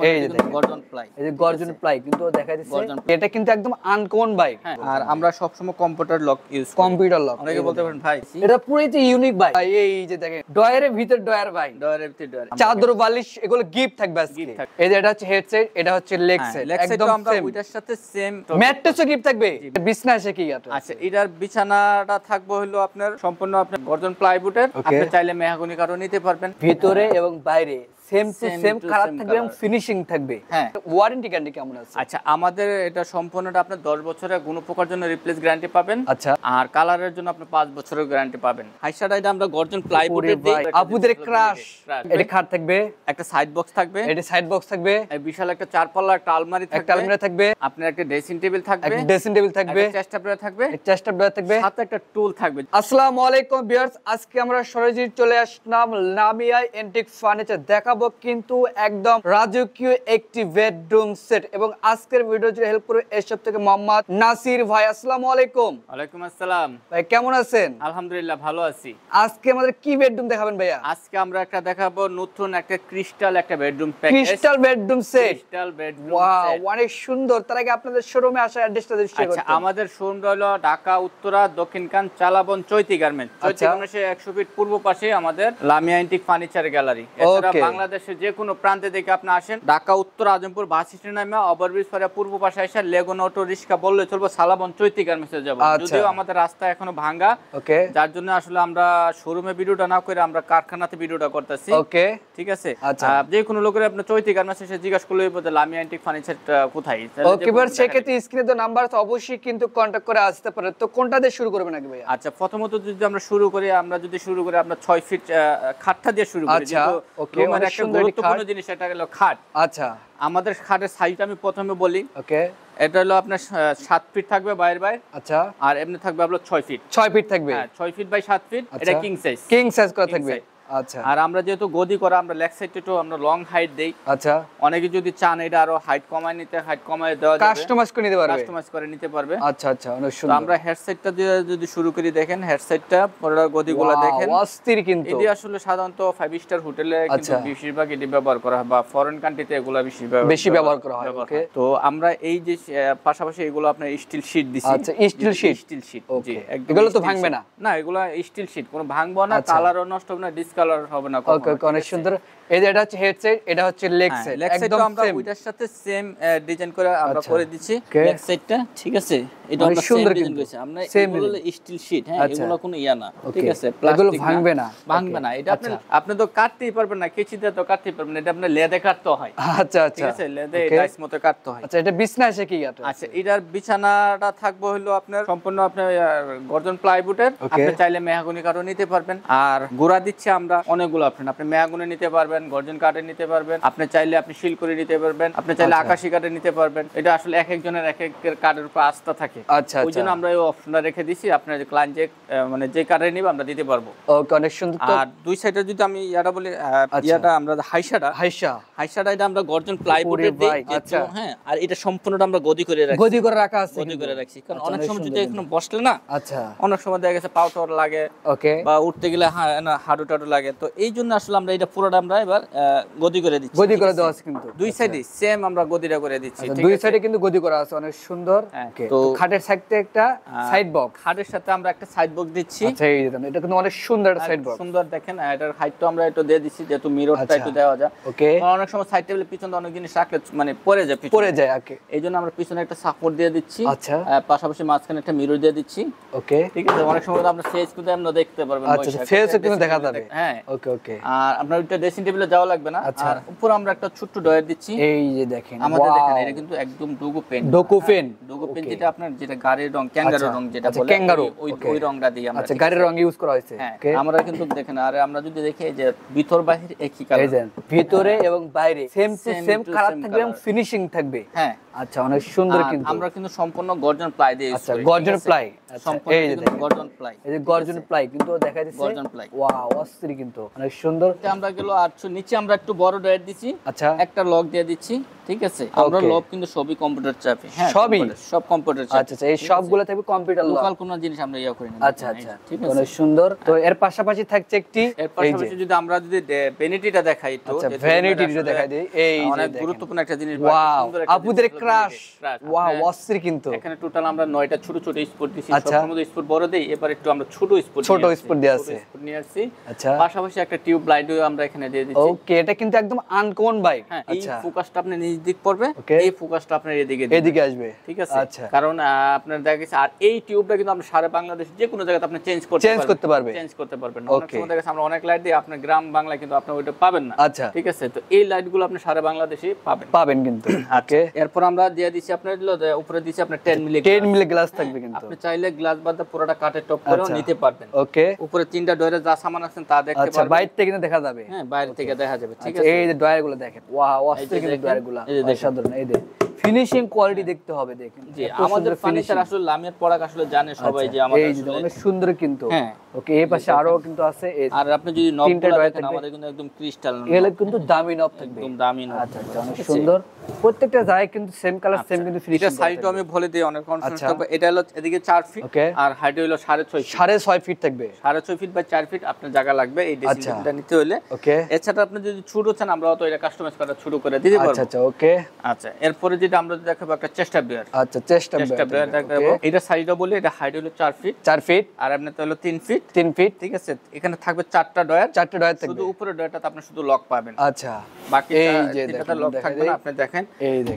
হ্যাঁ, চাদর বালিশ এগুলো গিফট থাকবে এই যে এটা হচ্ছে এটা হচ্ছে হ্যাঁ, সাথে কি আচ্ছা এটার বিছানাটা থাকবো হলো আপনার সম্পূর্ণ আপনার গর্জন প্লাইবুটের চাইলে মেহাগুনি কারো নিতে পারবেন ভিতরে এবং বাইরে সেম টু সেম কালার থাকবে এবং ফিনিশিং থাকবে হ্যাঁ ওয়ারেন্টি গ্যারান্টি কেমন আছে আচ্ছা আমাদের এটা সম্পূর্ণটা আপনি 10 বছরের জন্য রিপ্লেস গ্যারান্টি পাবেন আচ্ছা আর কালারের জন্য আপনি 5 বছরের গ্যারান্টি পাবেন আমরা গর্জন আপুদের ক্রাশ এটা থাকবে একটা সাইড বক্স থাকবে এটা সাইড বক্স থাকবে বিশাল একটা একটা আলমারি থাকবে একটা আলমারি থাকবে আপনার একটা ড্রেসিং টেবিল থাকবে একটা ড্রেসিং টেবিল থাকবে চেস্ট আপনার থাকবে চেস্ট আপনার থাকবে সাথে একটা টুল থাকবে আসসালামু আলাইকুম ভিউয়ার্স আজকে আমরা সরাসরি চলে আসলাম নামিয়া এন্টিক ফার্নিচার দেখা দেখাবো কিন্তু একদম রাজকীয় একটি বেডরুম সেট এবং আজকের ভিডিও জুড়ে হেল্প করবে এসব থেকে মোহাম্মদ নাসির ভাই আসসালাম আলাইকুম ওয়ালাইকুম আসসালাম ভাই কেমন আছেন আলহামদুলিল্লাহ ভালো আছি আজকে আমাদের কি বেডরুম দেখাবেন ভাইয়া আজকে আমরা একটা দেখাবো নতুন একটা ক্রিস্টাল একটা bedroom package crystal bedroom set crystal bedroom wow অনেক সুন্দর তার আগে আপনাদের শোরুমে আসার অ্যাড্রেসটা দিন আচ্ছা আমাদের শোরুম হলো ঢাকা উত্তরা দক্ষিণকান চালাবন চৈতি গার্মেন্টস চৈতি গার্মেন্টসের 100 ফিট পূর্ব পাশে আমাদের লামিয়া অ্যান্টিক ফার্নিচার গ্যালারি এছাড়া বাংলা বাংলাদেশের যে কোনো প্রান্তে থেকে আপনি আসেন ঢাকা উত্তর আজমপুর বাস নামে ওভারব্রিজ পরে পূর্ব পাশে এসে লেগুন অটো রিক্সা বললে চলবো সালাবন চৈতিকার মেসে যাবো আচ্ছা। যদিও আমাদের রাস্তা এখনো ভাঙ্গা যার জন্য আসলে আমরা শোরুমে ভিডিওটা না করে আমরা কারখানাতে ভিডিওটা করতেছি ওকে ঠিক আছে আচ্ছা। যে কোনো লোকের আপনি চৈতিকার মেসে এসে জিজ্ঞাসা করলে বলতে আমি অ্যান্টিক ফার্নিচার কোথায় ওকে এবার সেক্ষেত্রে স্ক্রিনে তো নাম্বার তো অবশ্যই কিন্তু কন্ট্যাক্ট করে আসতে পারে তো কোনটা দিয়ে শুরু করবেন আগে ভাই আচ্ছা প্রথমত যদি আমরা শুরু করি আমরা যদি শুরু করি আমরা 6 ফিট খাটটা দিয়ে শুরু করি আচ্ছা, যেহেতু সুন্দর জিনিস এটা হলো খাট আচ্ছা আমাদের খাটের সাইজটা আমি প্রথমে বলি ওকে এটা হলো আপনার সাত ফিট থাকবে বাইরে বাইরে আচ্ছা আর এমনি থাকবে আপনার ছয় ফিট ছয় ফিট থাকবে হ্যাঁ ছয় ফিট বাই সাত ফিট এটা কিং সাইজ কিং সাইজ করা থাকবে আচ্ছা। আর আমরা যেহেতু গদি করা আমরা লেগ সাইড একটু আমরা লং হাইট দেই আচ্ছা অনেকে যদি চান এটা আরো হাইট কমায় নিতে হাইট কমায় দেওয়া যাবে কাস্টমাইজ করে নিতে পারবে কাস্টমাইজ করে নিতে পারবে আচ্ছা আচ্ছা অনেক সুন্দর আমরা হেড সাইডটা দিয়ে যদি শুরু করি দেখেন হেড হেডসেটটা পরের গদিগুলো দেখেন অস্থির কিন্তু এটি আসলে সাধারণত ফাইভ স্টার হোটেলে কিন্তু আচ্ছা। বেশিরভাগ এটি ব্যবহার করা হয় বা ফরেন কান্ট্রিতে এগুলো বেশি বেশি ব্যবহার করা হয় ওকে তো আমরা এই যে পাশাপাশি এগুলো আপনার স্টিল শীট দিছি আচ্ছা স্টিল শীট স্টিল শীট জি এগুলো তো ভাঙবে না না এগুলো স্টিল শীট কোনো ভাঙবো না কালারও আচ্ছা। নষ্ট হবে না কালার হবে না ওকে অনেক সুন্দর এটা হচ্ছে হেডসেট এটা হচ্ছে হ্যাঁ, একদম সাথে সেম ডিজাইন করে আমরা আচ্ছা, করে দিচ্ছি লেগ সেটটা ঠিক আছে এটা মানে সুন্দর আমরা এগুলো স্টিল শীট হ্যাঁ আচ্ছা। এগুলো কোনো ইয়া না ঠিক আছে এগুলো ভাঙবে না ভাঙবে না এটা আপনি আচ্ছা। আপনি তো কাটতেই পারবেন না কেচিতে তো কাটতেই পারবেন না এটা আপনি লেদে কাটতে হয় আচ্ছা আচ্ছা ঠিক আছে লেদে মতো কাটতে হয় আচ্ছা এটা বিছনা এসে কি আচ্ছা এটার বিছানাটা থাকবে হলো আপনার সম্পূর্ণ আপনার গর্জন প্লাইউডের আপনি চাইলে মেহাগুনি কারো নিতে পারবেন আর গোড়া দিচ্ছে আমরা অনেকগুলো আপনার আপনি মেহাগুনি নিতে পারবেন পারবেন গর্জন কাটে নিতে পারবেন আপনি চাইলে আপনি শিল করে নিতে পারবেন আপনি চাইলে আচ্ছা। আকাশি কাটে নিতে পারবেন এটা আসলে এক একজনের এক এক কাঠের উপর আস্থা থাকে আচ্ছা ওই জন্য আচ্ছা। আমরা এই অপশনটা রেখে দিছি আপনার ক্লায়েন্ট যে মানে যে কাঠের নিবে আমরা দিতে পারবো অনেক সুন্দর আর দুই সাইডে যদি আমি ইয়াটা বলি আচ্ছা। ইয়াটা আমরা হাইসাটা হাইসা হাইসাটা এটা আমরা গর্জন প্লাইবোর্ডের দিই আচ্ছা হ্যাঁ আর এটা সম্পূর্ণটা আমরা গদি করে রাখি গদি করে রাখা আছে গদি করে রাখছি কারণ অনেক সময় যদি এখানে বসলে না আচ্ছা অনেক সময় দেখা গেছে পাউটার লাগে ওকে বা উঠতে গেলে হাঁটু টাটু লাগে তো এই জন্য আসলে আমরা এটা পুরোটা আমরা এবার গদি করে দিচ্ছি গদি করে দেওয়া আছে কিন্তু দুই আচ্ছা। সাইডে সেম আমরা গদিটা করে দিচ্ছি আচ্ছা, দুই সাইডে কিন্তু গদি করা আছে অনেক সুন্দর হ্যাঁ, তো খাটের সাইডে একটা সাইড বক্স খাটের সাথে আমরা একটা সাইড বক দিচ্ছি আচ্ছা এই দেখুন এটা কিন্তু অনেক সুন্দর একটা সাইড বক্স সুন্দর দেখেন এটার আমরা একটু দিয়ে যেহেতু মিররটা আচ্ছা, একটু দেওয়া যায় ওকে অনেক সময় সাইড টেবিলের পিছনে অনেক জিনিস রাখলে মানে পড়ে যায় পড়ে যায় ওকে এইজন্য আমরা পিছনে একটা সাপোর্ট দিয়ে দিচ্ছি আচ্ছা পাশাপাশি মাঝখানে একটা মিরর দিয়ে দিচ্ছি ওকে ঠিক আছে অনেক সময় আমরা ফেস কিন্তু আমরা দেখতে পারবেন আচ্ছা ফেস কিন্তু দেখা যাবে হ্যাঁ ওকে ওকে আর আপনার ওইটা ড্রেসিং টেবিল টেবিলে যাওয়া লাগবে না আচ্ছা। আর উপরে আমরা একটা ছোট্ট ডয়ার দিচ্ছি এই যে দেখেন আমাদের দেখেন এটা কিন্তু একদম ডোগো পেন ডোগো হ্যাঁ, পেন ডোগো পেন যেটা আপনার যেটা গাড়ির রং ক্যাঙ্গারু আচ্ছা। রং যেটা আচ্ছা, বলে ক্যাঙ্গারু ওই ওই রংটা দিয়ে আমরা আচ্ছা গাড়ির রং ইউজ করা হয়েছে হ্যাঁ, আমরা কিন্তু দেখেন আর আমরা যদি দেখি যে ভিতর বাহির একই কালার এই ভিতরে এবং বাইরে সেম টু সেম কালার থাকবে এবং ফিনিশিং থাকবে হ্যাঁ আচ্ছা অনেক সুন্দর কিন্তু আমরা কিন্তু সম্পূর্ণ গর্জন প্লাই দিয়ে আচ্ছা গর্জন প্লাই এর পাশাপাশি থাকছে একটি যদি আমরা যদি ভ্যানিটিটা দেখাই আচ্ছা, দেখাই দেই এই গুরুত্বপূর্ণ একটা জিনিস ওয়াও আপুদের ক্রাশ কিন্তু এখানে টোটাল আমরা নয়টা ছোট ছোট স্পট দিছি আচ্ছা। দিয়ে আচ্ছা। হ্যাঁ, আচ্ছা। আপনি আপনার গ্রাম বাংলায় কিন্তু আপনি ওইটা পাবেন না আচ্ছা ঠিক আছে তো এই আপনি সারা পাবেন কিন্তু এরপর আমরা দিয়ে দিচ্ছি আপনার উপরে দিচ্ছি আপনার গ্লাস থাকবে কিন্তু আপনি চাইলে চাইলে গ্লাস বাদ পুরোটা কাঠের টপ করে আচ্ছা। নিতে পারবেন ওকে উপরে তিনটা ডয়ের যা সামান আছে তা দেখতে আচ্ছা, পারবেন আচ্ছা বাইরে থেকে কিন্তু দেখা যাবে হ্যাঁ বাইরে থেকে দেখা যাবে ঠিক আচ্ছা, আছে এই যে ডয়ার গুলো দেখেন ওয়াও অস্থির কিন্তু ডয়ার গুলো এই যে দেখা অসাধারণ এই দেখেন ফিনিশিং কোয়ালিটি দেখতে হবে দেখেন জি আমাদের ফিনিশার আসলে লামের পরাগ আসলে জানে সবাই যে আমাদের আসলে অনেক সুন্দর কিন্তু হ্যাঁ। ওকে এই পাশে আরো কিন্তু আছে আর আপনি যদি নব দেখেন আমাদের কিন্তু একদম ক্রিস্টাল এগুলো কিন্তু দামি নব থাকবে একদম দামি নব আচ্ছা অনেক সুন্দর প্রত্যেকটা জায়গায় কিন্তু সেম কালার সেম কিন্তু ফিনিশিং এটা সাইজটা আমি বলে দিই অনেক কনফারেন্স এটা হলো এদিকে 4 এখানে থাকবে চারটা ডয়ার চারটা ডয়ার থাকবে শুধু উপরে ডয়ারটাতে আপনি শুধু লক পাবেন আচ্ছা বাকি যে লক থাকবে আপনি দেখেন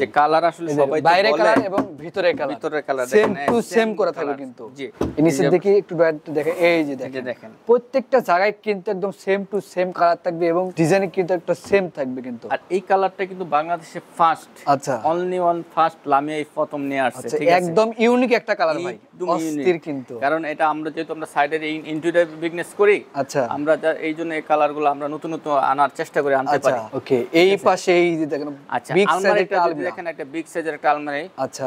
যে কালার আসলে সবাই বাইরে কালার এবং ভিতরে কালার ভিতরে কালার হ্যাঁ, সেম করা থাকবে কিন্তু নিচের দিকে একটু দেখেন এই যে দেখেন প্রত্যেকটা জায়গায় কিন্তু একদম সেম টু সেম কালার থাকবে এবং ডিজাইন কিন্তু একটা সেম থাকবে কিন্তু আর এই কালারটা কিন্তু বাংলাদেশে ফার্স্ট আচ্ছা অনলি ওয়ান ফার্স্ট লামিয়া এই প্রথম নিয়ে আসছে আচ্ছা, একদম ইউনিক একটা কালার ভাই একদম আমরা দেখেন আচ্ছা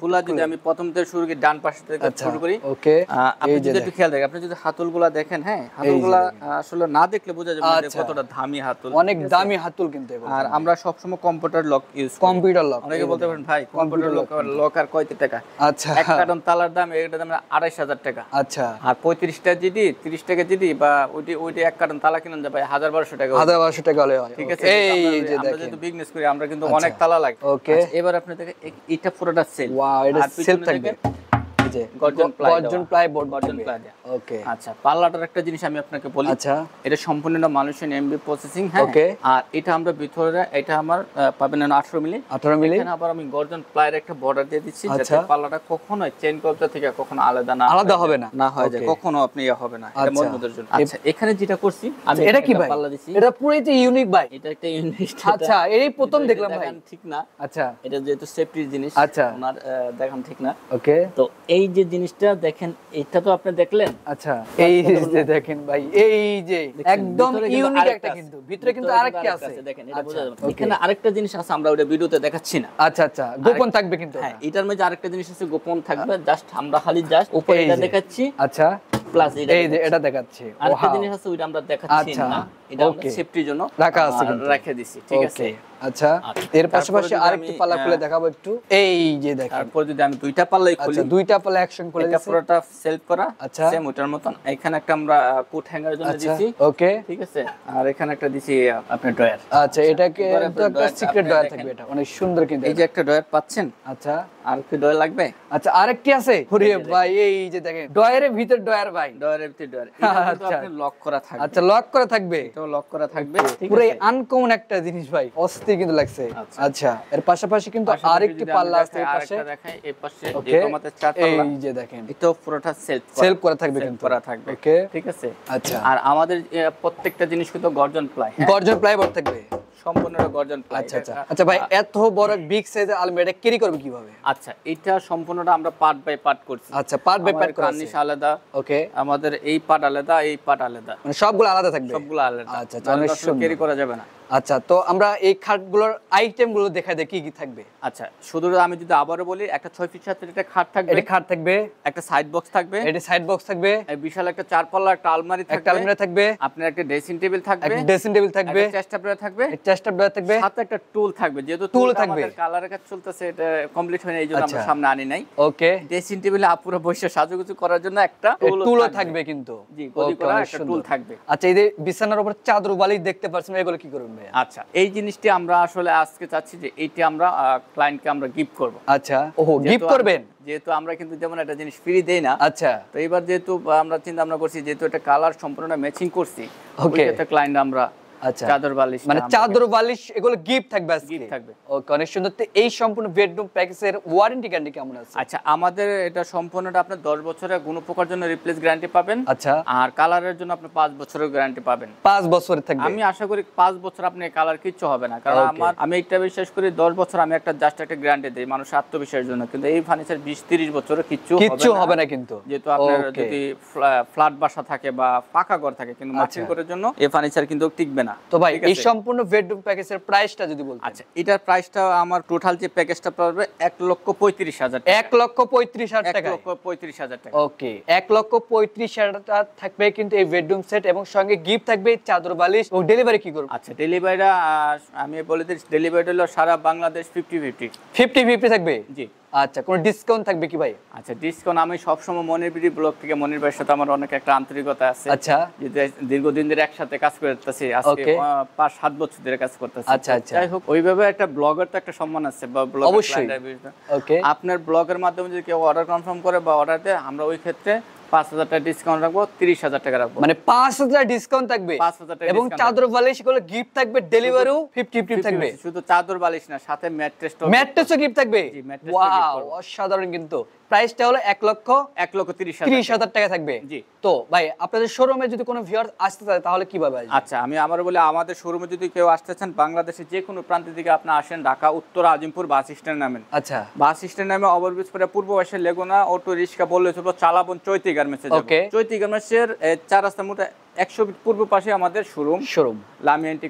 খোলা যদি আমি প্রথম থেকে শুরু ডান আচ্ছা, যদি একটু খেয়াল আপনি যদি দেখেন হ্যাঁ আসলে না দেখলে বোঝা যাবে আচ্ছা। কতটা দামি অনেক দামি হাতুল কিন্তু আর আমরা সবসময় সময় computer lock use computer lock অনেকে বলতে পারেন ভাই কম্পিউটার লক লক আর কয়তে টাকা আচ্ছা এক কার্টন তালার দাম এটা দাম আড়াইশ হাজার টাকা আচ্ছা আর পঁয়ত্রিশটা জিডি ত্রিশ টাকা জিডি বা ওইটি ওইটি এক কার্টন তালা কিনুন যাবে হাজার বারোশো টাকা হাজার বারোশো টাকা হলে ঠিক আছে এই যে আমরা যেহেতু বিজনেস করি আমরা কিন্তু আচ্ছা। অনেক তালা লাগে ওকে আচ্ছা, এবার আপনি দেখে এটা পুরোটা সেল ওয়াও এটা সেল থাকবে যে গর্জন প্লাই গর্জন প্লাই বোর্ড গর্জন প্লাই ওকে আচ্ছা পাল্লাটার একটা জিনিস আমি আপনাকে বলি আচ্ছা এটা সম্পূর্ণ মালয়েশিয়ান এমবি প্রসেসিং হ্যাঁ ওকে আর এটা আমরা ভিতরে এটা আমার পাবেন 18 মিলি 18 মিলি এখানে আবার আমি গর্জন প্লাইয়ের একটা বর্ডার দিয়ে দিচ্ছি যাতে পাল্লাটা কখনো চেন কবজা থেকে কখনো আলাদা না আলাদা হবে না না হয় যায় কখনো আপনি ইয়া হবে না এটা মজবুতের আচ্ছা। জন্য আচ্ছা এখানে যেটা করছি আমি আচ্ছা, এটা কি ভাই পাল্লা দিছি এটা পুরোই তো ইউনিক ভাই এটা একটা ইউনিক আচ্ছা এই প্রথম দেখলাম ভাই ঠিক না আচ্ছা এটা যেহেতু সেফটির জিনিস আচ্ছা ওনার দেখান ঠিক না ওকে তো এই এই যে জিনিসটা দেখেন এটা তো আপনি দেখলেন আচ্ছা এই যে দেখেন ভাই এই যে একদম ইউনিক একটা কিন্তু ভিতরে কিন্তু আরেকটা আছে দেখেন এটা বোঝা আচ্ছা, যাবে এখানে আরেকটা জিনিস আছে আমরা ওটা ভিডিওতে দেখাচ্ছি না আচ্ছা আচ্ছা গোপন থাকবে কিন্তু হ্যাঁ এটার মধ্যে আরেকটা জিনিস আছে গোপন থাকবে জাস্ট আমরা খালি জাস্ট উপরে এটা দেখাচ্ছি আচ্ছা প্লাস এই যে এটা দেখাচ্ছি আরেকটা জিনিস আছে ওটা আমরা দেখাচ্ছি আচ্ছা, না এটা সেফটির জন্য রাখা আছে রেখে দিছি ঠিক আছে আচ্ছা, আচ্ছা এর পাশাপাশি আরেকটি পাল্লা খুলে হ্যাঁ। দেখাবো একটু এই যে দেখেন তারপর যদি আমি দুইটা পাল্লাই আচ্ছা, খুলি আচ্ছা দুইটা পাল্লা অ্যাকশন খুলে দিছি পুরোটা সেলফ করা আচ্ছা সেম ওটার মতন এখানে একটা আমরা কোট হ্যাঙ্গার জন্য আচ্ছা, দিছি ওকে ঠিক আছে আর এখানে একটা দিছি আপনার ড্রয়ার আচ্ছা এটাকে তো একটা সিক্রেট ড্রয়ার থাকবে এটা অনেক সুন্দর কিন্তু এই যে একটা ড্রয়ার পাচ্ছেন আচ্ছা আর কি ড্রয়ার লাগবে আচ্ছা আরেকটি আছে ওরে ভাই এই যে দেখেন ড্রয়ারের ভিতর ড্রয়ার ভাই ডয়ারের ভিতর ডয়ার আচ্ছা লক করা থাকবে আচ্ছা লক করা থাকবে এটাও লক করা থাকবে পুরো আনকমন একটা জিনিস ভাই অস্থির দেখতে কিন্তু লাগছে আচ্ছা।, আচ্ছা এর পাশাপাশি কিন্তু আরেকটি পাল্লা আছে এই পাশে এই এই যে দেখেন এটা পুরোটা সেলফ সেলফ করা থাকবে কিন্তু করা থাকবে ওকে ঠিক আছে আচ্ছা আর আমাদের প্রত্যেকটা জিনিস কিন্তু গর্জন প্লাই হ্যাঁ? গর্জন প্লাই বোর্ড থাকবে আচ্ছা, আচ্ছা। এত বড় করবে কিভাবে আচ্ছা এটা সম্পূর্ণটা আমরা করছি আচ্ছা আলাদা ওকে আমাদের এই পাট আলাদা এই পাট আলাদা মানে সবগুলো আলাদা থাকবে সবগুলো আলাদা আচ্ছা মানে করা যাবে না আচ্ছা তো আমরা এই খাটগুলোর আইটেমগুলো দেখা দেখি কি থাকবে আচ্ছা শুধু আমি যদি আবারও বলি একটা ছয় ফিট সাথে একটা খাট থাকবে এটা খাট থাকবে একটা সাইড বক্স থাকবে এটা সাইড বক্স থাকবে বিশাল একটা চারপাল্লা একটা আলমারি থাকবে একটা আলমারি থাকবে আপনার একটা ড্রেসিং টেবিল থাকবে ড্রেসিং টেবিল থাকবে চেষ্টা আপনার থাকবে চেষ্টা আপনার থাকবে সাথে একটা টুল থাকবে যেহেতু টুল থাকবে কালার কাজ চলতেছে এটা কমপ্লিট হয়নি এই জন্য আমরা আচ্ছা। সামনে আনি নাই ওকে ড্রেসিং টেবিলে আপুরো বসে সাজুগুজু করার জন্য একটা টুলও থাকবে কিন্তু জি গদি করা একটা টুল থাকবে আচ্ছা এই যে বিছানার উপর চাদর বালি দেখতে পাচ্ছেন এগুলো কি করবেন হ্যাঁ। আচ্ছা এই জিনিসটি আমরা আসলে আজকে চাচ্ছি যে এইটি আমরা ক্লায়েন্টকে আমরা গিফট করব আচ্ছা ওহো গিফট করবেন যেহেতু আমরা কিন্তু যেমন একটা জিনিস ফ্রি দেই না আচ্ছা তো এবার যেহেতু আমরা চিন্তা ভাবনা করছি যেহেতু একটা কালার সম্পূর্ণ ম্যাচিং করছি ওকে একটা ক্লায়েন্ট আমরা আচ্ছা। মানে আচ্ছা, আচ্ছা। আমি এটা বিশ্বাস করি দশ বছর আমি একটা জাস্ট একটা গ্যারান্টি দিই মানুষের আত্মবিশ্বাসের জন্য কিন্তু এই ফার্নিচার বিশ তিরিশ বছরের কিছু কিচ্ছু হবে না কিন্তু যেহেতু আপনার যদি ফ্ল্যাট বাসা থাকে বা পাকা ঘর থাকে কিন্তু জন্য এই ফার্নিচার কিন্তু টিকবে না না তো ভাই এই সম্পূর্ণ বেডরুম প্যাকেজের প্রাইসটা যদি বলতে আচ্ছা এটার প্রাইসটা আমার টোটাল যে প্যাকেজটা পড়বে এক লক্ষ পঁয়ত্রিশ হাজার এক লক্ষ পঁয়ত্রিশ হাজার টাকা লক্ষ পঁয়ত্রিশ হাজার টাকা ওকে এক লক্ষ পঁয়ত্রিশ হাজার টাকা থাকবে কিন্তু এই বেডরুম সেট এবং সঙ্গে গিফট থাকবে চাদর বালিশ এবং ডেলিভারি কি করবো আচ্ছা ডেলিভারিটা আমি বলে দিচ্ছি ডেলিভারি হলো সারা Bangladesh fifty fifty fifty fifty থাকবে জি আচ্ছা কোনো ডিসকাউন্ট থাকবে কি ভাই আচ্ছা ডিসকাউন্ট আমি সবসময় মনির বিড়ি ব্লক থেকে মনির ভাইয়ের সাথে আমার অনেক একটা আন্তরিকতা আছে আচ্ছা দীর্ঘদিন ধরে একসাথে কাজ করতেছি আজকে পাঁচ সাত বছর ধরে কাজ করতেছি আচ্ছা আচ্ছা যাই হোক ওইভাবে একটা ব্লগের তো একটা সম্মান আছে বা ব্লগ অবশ্যই আপনার ব্লগের মাধ্যমে যদি কেউ অর্ডার কনফার্ম করে বা অর্ডার দেয় আমরা ওই ক্ষেত্রে পাঁচ হাজার টাকা ডিসকাউন্ট রাখবো তিরিশ হাজার টাকা রাখবো মানে পাঁচ হাজার ডিসকাউন্ট থাকবে পাঁচ হাজার টাকা এবং চাদর বালিশ গুলো গিফট থাকবে ডেলিভারিও ফিফটি ফিফটি থাকবে শুধু চাদর বালিশ না সাথে ম্যাট্রেস ম্যাট্রেসও গিফট থাকবে অসাধারণ কিন্তু প্রাইসটা হলো এক লক্ষ এক লক্ষ তিরিশ তিরিশ হাজার টাকা থাকবে তো ভাই আপনাদের শোরুমে যদি কোনো ভিউয়ার্স আসতে চায় তাহলে কিভাবে আচ্ছা আমি আমার বলি আমাদের শোরুমে যদি কেউ আসতে চান বাংলাদেশের যে কোনো প্রান্ত থেকে আপনি আসেন ঢাকা উত্তর আজিমপুর বাস স্ট্যান্ড নামেন আচ্ছা বাস স্ট্যান্ড নামে অবরবিজ পরে পূর্ব পাশে লেগুনা অটো রিক্সা বললে চালাবন চৈতিক গার্মেন্টস চৈতি চার রাস্তা মোটা একশো পূর্ব পাশে আমাদের showroom showroom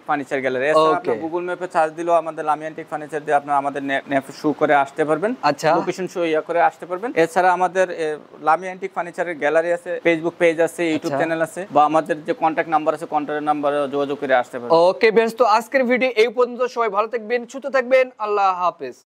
furniture gallery Google ম্যাপে দিলেও আমাদের ফার্নিচার দিয়ে আপনার আমাদের করে আসতে পারবেন আচ্ছা লোকেশন শো ইয়া করে আসতে পারবেন এছাড়া আমাদের ফার্নিচারের গ্যালারি আছে ফেসবুক পেজ আছে ইউটিউব চ্যানেল আছে বা আমাদের যে কন্ট্যাক্ট নাম্বার আছে কন্ট্যাক্ট নাম্বারে যোগাযোগ করে আসতে পারবেন ওকে বেশ তো আজকের ভিডিও এই পর্যন্ত সবাই ভালো থাকবেন সুস্থ থাকবেন আল্লাহ হাফেজ